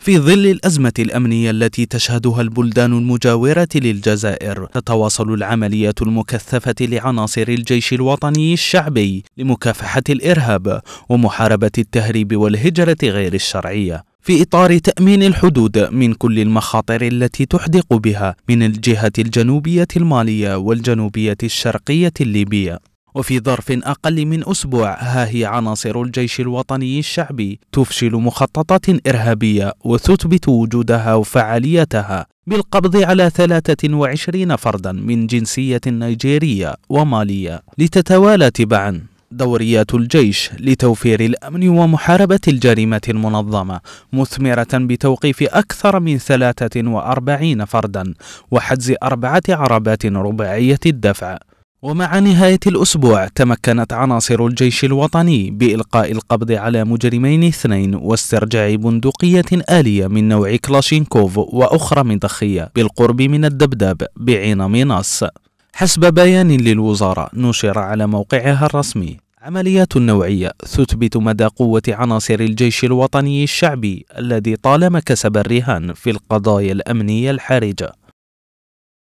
في ظل الأزمة الأمنية التي تشهدها البلدان المجاورة للجزائر تتواصل العمليات المكثفة لعناصر الجيش الوطني الشعبي لمكافحة الإرهاب ومحاربة التهريب والهجرة غير الشرعية في إطار تأمين الحدود من كل المخاطر التي تحدق بها من الجهة الجنوبية المالية والجنوبية الشرقية الليبية وفي ظرف أقل من أسبوع ها هي عناصر الجيش الوطني الشعبي تفشل مخططات إرهابية وتثبت وجودها وفعاليتها بالقبض على 23 فردا من جنسية نيجيرية ومالية لتتوالى تبعا دوريات الجيش لتوفير الأمن ومحاربة الجريمة المنظمة مثمرة بتوقيف أكثر من 43 فردا وحجز أربعة عربات رباعية الدفع ومع نهاية الأسبوع تمكنت عناصر الجيش الوطني بإلقاء القبض على مجرمين اثنين واسترجاع بندقية آلية من نوع كلاشينكوف وأخرى مضخية بالقرب من الدبداب بعين ميناس حسب بيان للوزارة نشر على موقعها الرسمي عمليات نوعية تثبت مدى قوة عناصر الجيش الوطني الشعبي الذي طالما كسب الرهان في القضايا الأمنية الحرجة